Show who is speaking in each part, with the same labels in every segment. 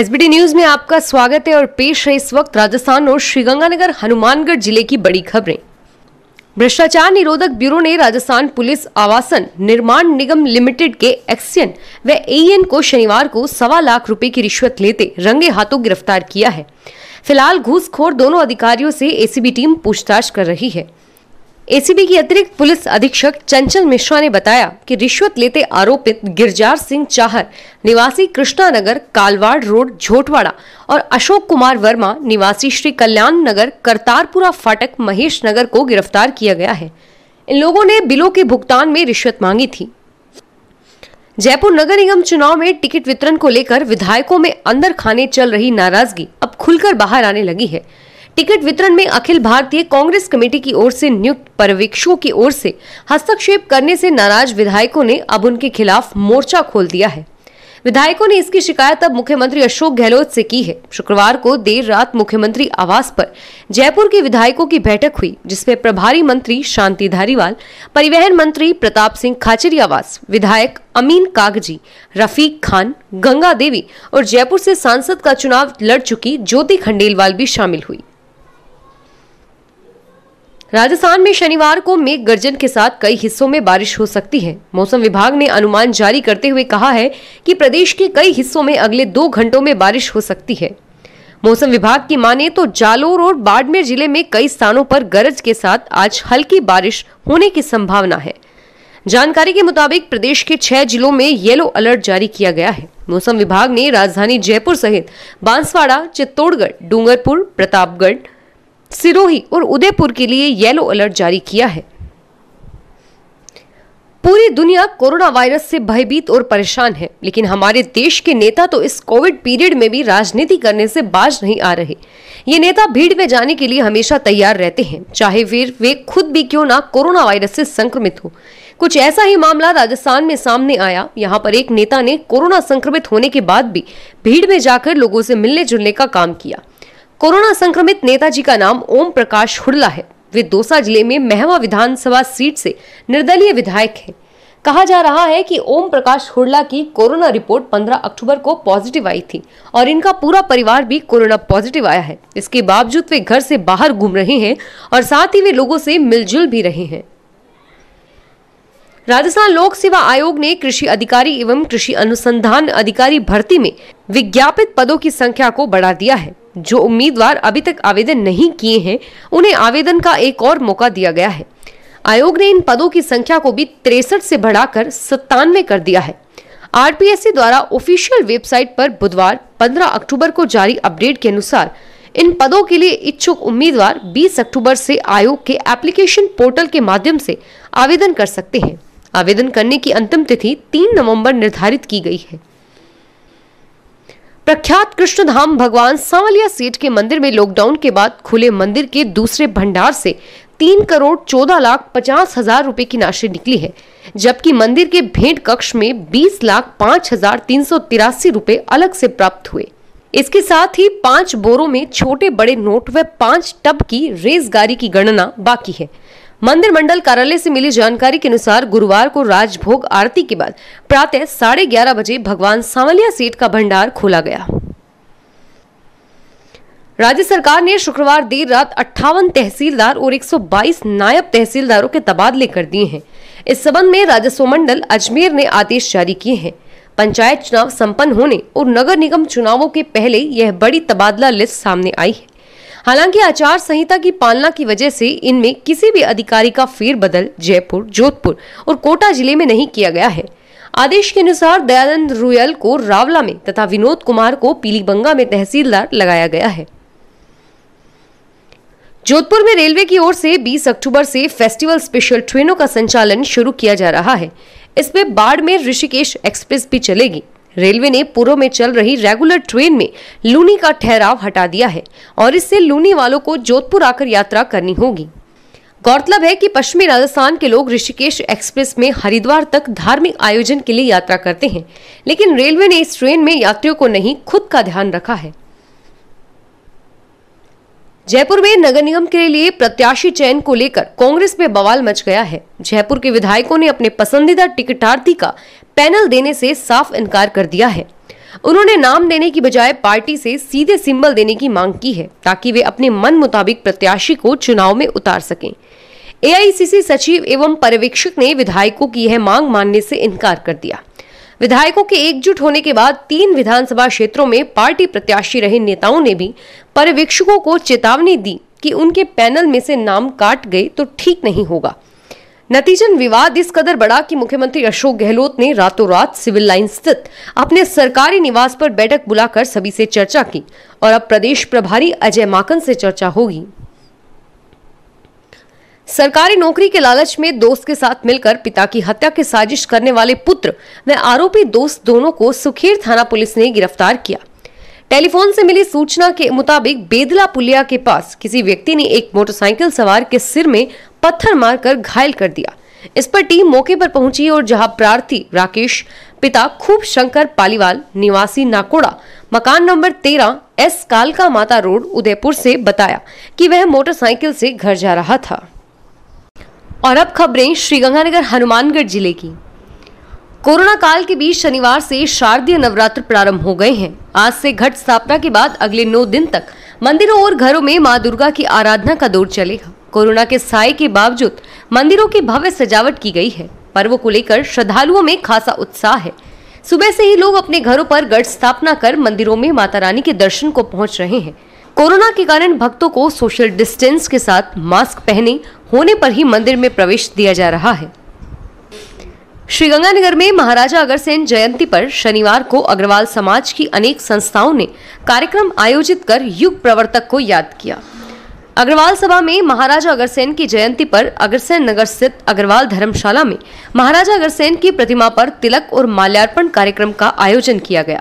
Speaker 1: SBT news में आपका स्वागत है और पेश है इस वक्त राजस्थान और श्रीगंगानगर हनुमानगढ़ जिले की बड़ी खबरें भ्रष्टाचार निरोधक ब्यूरो ने राजस्थान पुलिस आवासन निर्माण निगम लिमिटेड के एक्सियन व एएन को शनिवार को सवा लाख रुपए की रिश्वत लेते रंगे हाथों गिरफ्तार किया है फिलहाल घूसखोर दोनों अधिकारियों से एसीबी टीम पूछताछ कर रही है एसीबी की अतिरिक्त पुलिस अधीक्षक चंचल मिश्रा ने बताया कि रिश्वत लेते आरोपित गिरजार सिंह चाहर निवासी कृष्णा नगर कालवाड़ रोड झोटवाड़ा और अशोक कुमार वर्मा निवासी श्री कल्याण नगर करतारपुरा फाटक महेश नगर को गिरफ्तार किया गया है इन लोगों ने बिलों के भुगतान में रिश्वत मांगी थी जयपुर नगर निगम चुनाव में टिकट वितरण को लेकर विधायकों में अंदर खाने चल रही नाराजगी अब खुलकर बाहर आने लगी है टिकट वितरण में अखिल भारतीय कांग्रेस कमेटी की ओर से नियुक्त पर्यवेक्षकों की ओर से हस्तक्षेप करने से नाराज विधायकों ने अब उनके खिलाफ मोर्चा खोल दिया है विधायकों ने इसकी शिकायत अब मुख्यमंत्री अशोक गहलोत से की है शुक्रवार को देर रात मुख्यमंत्री आवास पर जयपुर के विधायकों की बैठक हुई जिसमें प्रभारी मंत्री शांति धारीवाल परिवहन मंत्री प्रताप सिंह खाचरियावास विधायक अमीन कागजी रफीक खान गंगा देवी और जयपुर से सांसद का चुनाव लड़ चुकी ज्योति खंडेलवाल भी शामिल हुई राजस्थान में शनिवार को मेघ गर्जन के साथ कई हिस्सों में बारिश हो सकती है मौसम विभाग ने अनुमान जारी करते हुए कहा है कि प्रदेश के कई हिस्सों में अगले दो घंटों में बारिश हो सकती है मौसम विभाग की माने तो जालोर और बाड़मेर जिले में कई स्थानों पर गरज के साथ आज हल्की बारिश होने की संभावना है जानकारी के मुताबिक प्रदेश के छह जिलों में येलो अलर्ट जारी किया गया है मौसम विभाग ने राजधानी जयपुर सहित बांसवाड़ा चित्तौड़गढ़ डूंगरपुर प्रतापगढ़ सिरोही और उदयपुर के लिए येलो अलर्ट जारी किया है पूरी दुनिया कोरोना वायरस से भयभीत और परेशान है लेकिन हमारे देश के नेता तो इस कोविड पीरियड में भी राजनीति करने से बाज नहीं आ रहे ये नेता भीड़ में जाने के लिए हमेशा तैयार रहते हैं चाहे फिर वे खुद भी क्यों ना कोरोना वायरस से संक्रमित हो कुछ ऐसा ही मामला राजस्थान में सामने आया यहाँ पर एक नेता ने कोरोना संक्रमित होने के बाद भी भीड़ में जाकर लोगों से मिलने जुलने का काम किया कोरोना संक्रमित नेताजी का नाम ओम प्रकाश हुडला है वे दोसा जिले में महवा विधानसभा सीट से निर्दलीय विधायक हैं कहा जा रहा है कि ओम प्रकाश हुडला की कोरोना रिपोर्ट 15 अक्टूबर को पॉजिटिव आई थी और इनका पूरा परिवार भी कोरोना पॉजिटिव आया है इसके बावजूद वे घर से बाहर घूम रहे हैं और साथ ही वे लोगों से मिलजुल भी रहे हैं राजस्थान लोक सेवा आयोग ने कृषि अधिकारी एवं कृषि अनुसंधान अधिकारी भर्ती में विज्ञापित पदों की संख्या को बढ़ा दिया है जो उम्मीदवार अभी तक आवेदन नहीं किए हैं उन्हें आवेदन का एक और मौका दिया गया है आयोग ने इन पदों की संख्या को भी तिरसठ से बढ़ाकर सत्तानवे कर दिया है आरपीएससी द्वारा ऑफिशियल वेबसाइट पर बुधवार 15 अक्टूबर को जारी अपडेट के अनुसार इन पदों के लिए इच्छुक उम्मीदवार 20 अक्टूबर से आयोग के एप्लीकेशन पोर्टल के माध्यम से आवेदन कर सकते हैं आवेदन करने की अंतिम तिथि 3 नवंबर निर्धारित की गई है प्रख्यात कृष्णधाम भगवान सांवलिया सेठ के मंदिर में लॉकडाउन के बाद खुले मंदिर के दूसरे भंडार से तीन करोड़ चौदह लाख पचास हजार रुपए की राशि निकली है जबकि मंदिर के भेंट कक्ष में बीस लाख पांच हजार तीन सौ तिरासी रुपए अलग से प्राप्त हुए इसके साथ ही पांच बोरों में छोटे बड़े नोट व पांच टब की रेस गाड़ी की गणना बाकी है मंदिर मंडल कार्यालय से मिली जानकारी के अनुसार गुरुवार को राजभोग आरती के बाद प्रातः साढ़े ग्यारह बजे भगवान सांवलिया सीट का भंडार खोला गया राज्य सरकार ने शुक्रवार देर रात अट्ठावन तहसीलदार और 122 नायब तहसीलदारों के तबादले कर दिए हैं इस संबंध में राजस्व मंडल अजमेर ने आदेश जारी किए हैं पंचायत चुनाव संपन्न होने और नगर निगम चुनावों के पहले यह बड़ी तबादला लिस्ट सामने आई है हालांकि आचार संहिता की पालना की वजह से इनमें किसी भी अधिकारी का फेरबदल जयपुर जोधपुर और कोटा जिले में नहीं किया गया है आदेश के अनुसार दयानंद रुयल को रावला में तथा विनोद कुमार को पीलीबंगा में तहसीलदार लगाया गया है जोधपुर में रेलवे की ओर से 20 अक्टूबर से फेस्टिवल स्पेशल ट्रेनों का संचालन शुरू किया जा रहा है इसमें बाड़मेर ऋषिकेश एक्सप्रेस भी चलेगी रेलवे ने पूर्व में चल रही रेगुलर ट्रेन में लूनी का ठहराव हटा दिया है और इससे लूनी वालों को जोधपुर आकर यात्रा करनी होगी गौरतलब है कि पश्चिमी राजस्थान के लोग ऋषिकेश एक्सप्रेस में हरिद्वार तक धार्मिक आयोजन के लिए यात्रा करते हैं लेकिन रेलवे ने इस ट्रेन में यात्रियों को नहीं खुद का ध्यान रखा है जयपुर में नगर निगम के लिए प्रत्याशी चयन को लेकर कांग्रेस में बवाल मच गया है जयपुर के विधायकों ने अपने पसंदीदा टिकटार्थी का पैनल देने से साफ इनकार कर दिया है उन्होंने नाम देने की बजाय पार्टी से सीधे सिंबल देने की मांग की है ताकि वे अपने मन मुताबिक प्रत्याशी को चुनाव में उतार सके ए सचिव एवं पर्यवेक्षक ने विधायकों की यह मांग मानने से इनकार कर दिया विधायकों के एकजुट होने के बाद तीन विधानसभा क्षेत्रों में पार्टी प्रत्याशी रहे नेताओं ने भी पर्यवेक्षकों को चेतावनी दी कि उनके पैनल में से नाम काट गए तो ठीक नहीं होगा नतीजन विवाद इस कदर बढ़ा कि मुख्यमंत्री अशोक गहलोत ने रातों रात सिविल लाइन स्थित अपने सरकारी निवास पर बैठक बुलाकर सभी से चर्चा की और अब प्रदेश प्रभारी अजय माकन से चर्चा होगी सरकारी नौकरी के लालच में दोस्त के साथ मिलकर पिता की हत्या की साजिश करने वाले पुत्र व आरोपी दोस्त दोनों को सुखेर थाना पुलिस ने गिरफ्तार किया टेलीफोन से मिली सूचना के मुताबिक बेदला पुलिया के पास किसी व्यक्ति ने एक मोटरसाइकिल सवार के सिर में पत्थर मारकर घायल कर दिया इस पर टीम मौके पर पहुंची और जहां प्रार्थी राकेश पिता खूब शंकर पालीवाल निवासी नाकोड़ा मकान नंबर तेरह एस कालका माता रोड उदयपुर से बताया कि वह मोटरसाइकिल से घर जा रहा था और अब खबरें श्रीगंगानगर हनुमानगढ़ जिले की कोरोना काल के बीच शनिवार से शारदीय नवरात्र प्रारंभ हो गए हैं आज से घट स्थापना के बाद अगले नौ दिन तक मंदिरों और घरों में मां दुर्गा की आराधना का दौर चलेगा कोरोना के साय के बावजूद मंदिरों की भव्य सजावट की गई है पर्व को लेकर श्रद्धालुओं में खासा उत्साह है सुबह से ही लोग अपने घरों पर घट स्थापना कर मंदिरों में माता रानी के दर्शन को पहुंच रहे हैं कोरोना के कारण भक्तों को सोशल डिस्टेंस के साथ मास्क पहने होने पर ही मंदिर में प्रवेश दिया जा रहा है श्रीगंगानगर में महाराजा अग्रसेन जयंती पर शनिवार को अग्रवाल समाज की अनेक संस्थाओं ने कार्यक्रम आयोजित कर युग प्रवर्तक को याद किया अग्रवाल सभा में महाराजा अग्रसेन की जयंती पर अग्रसेन नगर स्थित अग्रवाल धर्मशाला में महाराजा अग्रसेन की प्रतिमा पर तिलक और माल्यार्पण कार्यक्रम का आयोजन किया गया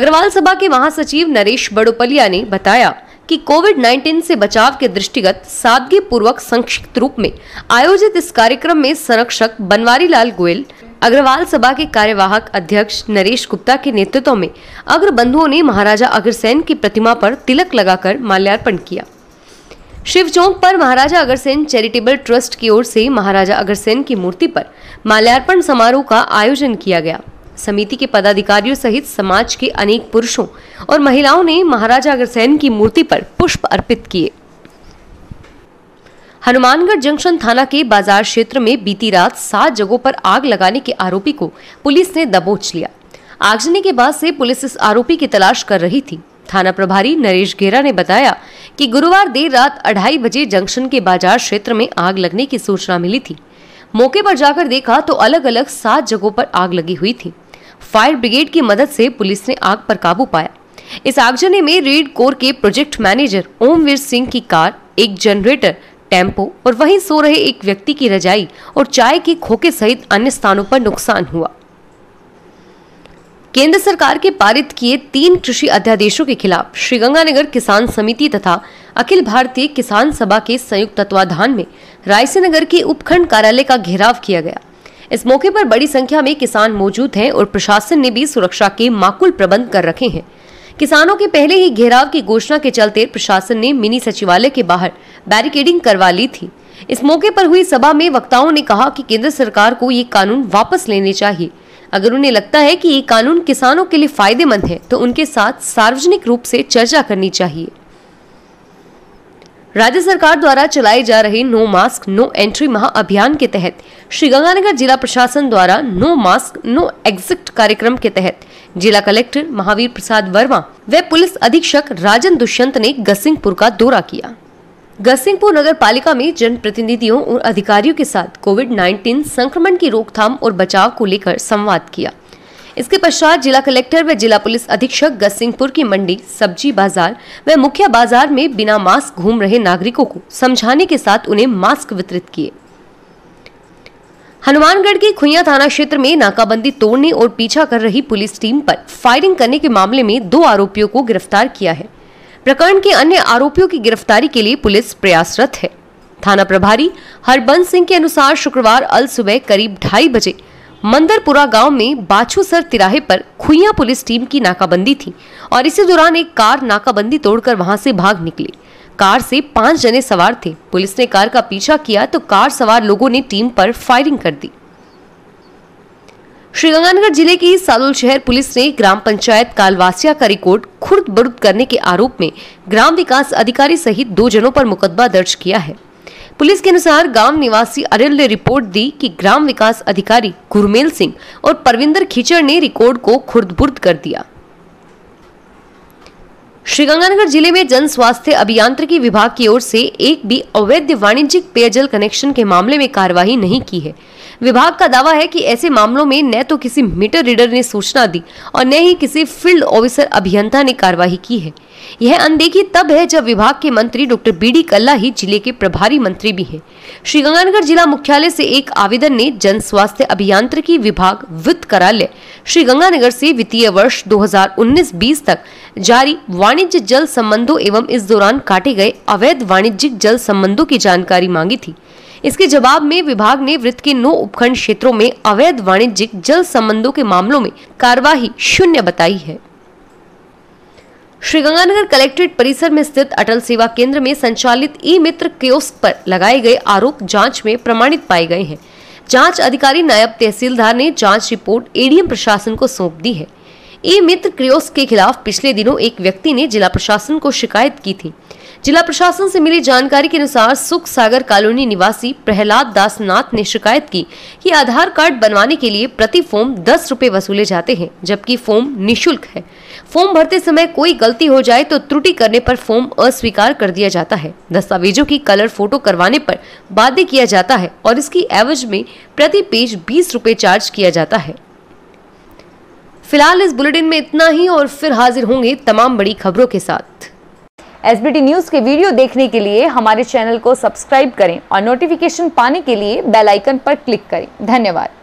Speaker 1: अग्रवाल सभा के महासचिव नरेश बड़ोपलिया ने बताया कि कोविड 19 से बचाव के दृष्टिगत सादगी पूर्वक संक्षिप्त रूप में आयोजित इस कार्यक्रम में संरक्षक बनवारी लाल गोयल अग्रवाल सभा के कार्यवाहक अध्यक्ष नरेश गुप्ता के नेतृत्व में अग्र बंधुओं ने महाराजा अग्रसेन की प्रतिमा पर तिलक लगाकर माल्यार्पण किया शिव चौक पर महाराजा अग्रसेन चैरिटेबल ट्रस्ट की ओर से महाराजा अग्रसेन की मूर्ति पर माल्यार्पण समारोह का आयोजन किया गया समिति के पदाधिकारियों सहित समाज के अनेक पुरुषों और महिलाओं ने महाराजा अग्रसेन की मूर्ति पर पुष्प अर्पित किए हनुमानगढ़ जंक्शन थाना के बाजार क्षेत्र में बीती रात सात जगहों पर आग लगाने के आरोपी को पुलिस ने दबोच लिया आगजनी के बाद से पुलिस इस आरोपी की तलाश कर रही थी थाना प्रभारी नरेश घेरा ने बताया कि गुरुवार देर रात अढ़ाई बजे जंक्शन के बाजार क्षेत्र में आग लगने की सूचना मिली थी मौके पर जाकर देखा तो अलग अलग सात जगहों पर आग लगी हुई थी फायर ब्रिगेड की मदद से पुलिस ने आग पर काबू पाया इस आगजनी में रेड कोर के प्रोजेक्ट मैनेजर ओमवीर सिंह की कार एक जनरेटर टेम्पो और वहीं सो रहे एक व्यक्ति की रजाई और चाय के खोके सहित अन्य स्थानों पर नुकसान हुआ केंद्र सरकार के पारित किए तीन कृषि अध्यादेशों के खिलाफ श्रीगंगानगर किसान समिति तथा अखिल भारतीय किसान सभा के संयुक्त तत्वाधान में रायसेनगर के उपखंड कार्यालय का घेराव किया गया इस मौके पर बड़ी संख्या में किसान मौजूद हैं और प्रशासन ने भी सुरक्षा के माकूल प्रबंध कर रखे हैं किसानों के पहले ही घेराव की घोषणा के चलते प्रशासन ने मिनी सचिवालय के बाहर बैरिकेडिंग करवा ली थी इस मौके पर हुई सभा में वक्ताओं ने कहा कि केंद्र सरकार को ये कानून वापस लेने चाहिए अगर उन्हें लगता है कि ये कानून किसानों के लिए फायदेमंद है तो उनके साथ सार्वजनिक रूप से चर्चा करनी चाहिए राज्य सरकार द्वारा चलाए जा रहे नो मास्क नो एंट्री महा अभियान के तहत श्रीगंगानगर जिला प्रशासन द्वारा नो मास्क नो एग्जिट कार्यक्रम के तहत जिला कलेक्टर महावीर प्रसाद वर्मा व पुलिस अधीक्षक राजन दुष्यंत ने गसिंगपुर का दौरा किया गसिंगपुर नगर पालिका में जन प्रतिनिधियों और अधिकारियों के साथ कोविड 19 संक्रमण की रोकथाम और बचाव को लेकर संवाद किया इसके पश्चात जिला कलेक्टर व जिला पुलिस अधीक्षक गसिंगपुर की मंडी सब्जी बाजार व मुखिया बाजार में बिना मास्क घूम रहे नागरिकों को समझाने के साथ उन्हें मास्क वितरित किए हनुमानगढ़ के खुइया थाना क्षेत्र में नाकाबंदी तोड़ने और पीछा कर रही पुलिस टीम पर फायरिंग करने के मामले में दो आरोपियों को गिरफ्तार किया है प्रकरण के अन्य आरोपियों की गिरफ्तारी के लिए पुलिस प्रयासरत है थाना प्रभारी हरबंस सिंह के अनुसार शुक्रवार अल सुबह करीब ढाई बजे मंदरपुरा गांव में बाछूसर तिराहे पर खुइया पुलिस टीम की नाकाबंदी थी और इसी दौरान एक कार नाकाबंदी तोड़कर वहां से भाग निकली कार से पांच जने सवार थे पुलिस ने कार का पीछा किया तो कार सवार लोगों ने टीम पर फायरिंग कर दी श्रीगंगानगर जिले की सालोल शहर पुलिस ने ग्राम पंचायत कालवासिया का रिकॉर्ड खुर्द बरुद करने के आरोप में ग्राम विकास अधिकारी सहित दो जनों पर मुकदमा दर्ज किया है पुलिस के अनुसार गांव निवासी अरिल ने रिपोर्ट दी कि ग्राम विकास अधिकारी गुरमेल सिंह और परविंदर खीचड़ ने रिकॉर्ड को खुर्द बुर्द कर दिया श्रीगंगानगर जिले में जन स्वास्थ्य अभियांत्रिकी विभाग की ओर से एक भी अवैध वाणिज्यिक पेयजल कनेक्शन के मामले में कार्यवाही नहीं की है विभाग का दावा है कि ऐसे मामलों में न तो किसी मीटर रीडर ने सूचना दी और न ही किसी फील्ड ऑफिसर अभियंता ने कार्यवाही की है यह अनदेखी तब है जब विभाग के मंत्री डॉक्टर बी डी कल्ला ही जिले के प्रभारी मंत्री भी हैं श्रीगंगानगर जिला मुख्यालय से एक आवेदन ने जन स्वास्थ्य अभियांत्रिकी विभाग वित्त कार्यालय श्रीगंगानगर से वित्तीय वर्ष 2019-20 तक जारी वाणिज्य जल संबंधों एवं इस दौरान काटे गए अवैध वाणिज्यिक जल संबंधों की जानकारी मांगी थी इसके जवाब में विभाग ने वृत्त के नौ उपखंड क्षेत्रों में अवैध वाणिज्यिक जल संबंधों के मामलों में कार्यवाही शून्य बताई है श्रीगंगानगर कलेक्ट्रेट परिसर में स्थित अटल सेवा केंद्र में संचालित ई मित्र क्योस्क पर लगाए गए आरोप जांच में प्रमाणित पाए गए हैं जांच अधिकारी नायब तहसीलदार ने जांच रिपोर्ट एडीएम प्रशासन को सौंप दी है ई मित्र क्रियोस के खिलाफ पिछले दिनों एक व्यक्ति ने जिला प्रशासन को शिकायत की थी जिला प्रशासन से मिली जानकारी के अनुसार सुख सागर कॉलोनी निवासी प्रहलाद दास नाथ ने शिकायत की कि आधार कार्ड बनवाने के लिए प्रति फॉर्म दस रुपए वसूले जाते हैं जबकि फॉर्म निशुल्क है फॉर्म भरते समय कोई गलती हो जाए तो त्रुटि करने पर फॉर्म अस्वीकार कर दिया जाता है दस्तावेजों की कलर फोटो करवाने पर बाध्य किया जाता है और इसकी एवज में प्रति पेज बीस रूपए चार्ज किया जाता है फिलहाल इस बुलेटिन में इतना ही और फिर हाजिर होंगे तमाम बड़ी खबरों के साथ एस न्यूज के वीडियो देखने के लिए हमारे चैनल को सब्सक्राइब करें और नोटिफिकेशन पाने के लिए बेलाइकन आरोप पर क्लिक करें धन्यवाद